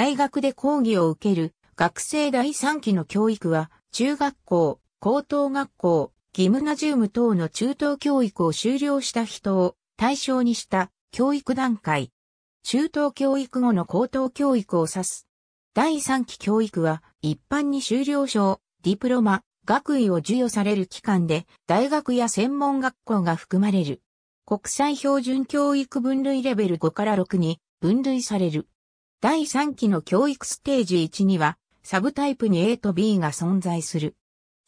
大学で講義を受ける学生第3期の教育は、中学校、高等学校、ギムナジウム等の中等教育を修了した人を対象にした教育段階。中等教育後の高等教育を指す。第3期教育は一般に修了証、ディプロマ、学位を授与される期間で大学や専門学校が含まれる。国際標準教育分類レベル5から6に分類される。第3期の教育ステージ1には、サブタイプに A と B が存在する。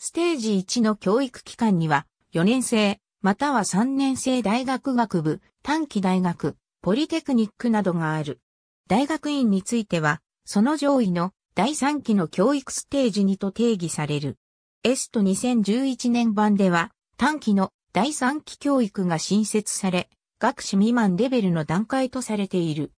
ステージ1の教育機関には、4年生、または3年生大学学部、短期大学、ポリテクニックなどがある。大学院については、その上位の第3期の教育ステージ2と定義される。S と2011年版では、短期の第3期教育が新設され、学士未満レベルの段階とされている。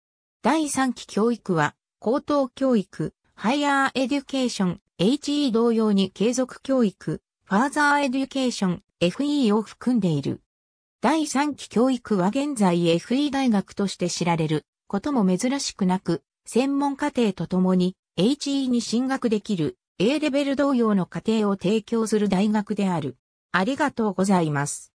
第3期教育は、高等教育、ハイヤーエデュケーション、HE 同様に継続教育、ファーザーエデュケーション、FE を含んでいる。第3期教育は現在 FE 大学として知られることも珍しくなく、専門課程とともに HE に進学できる A レベル同様の課程を提供する大学である。ありがとうございます。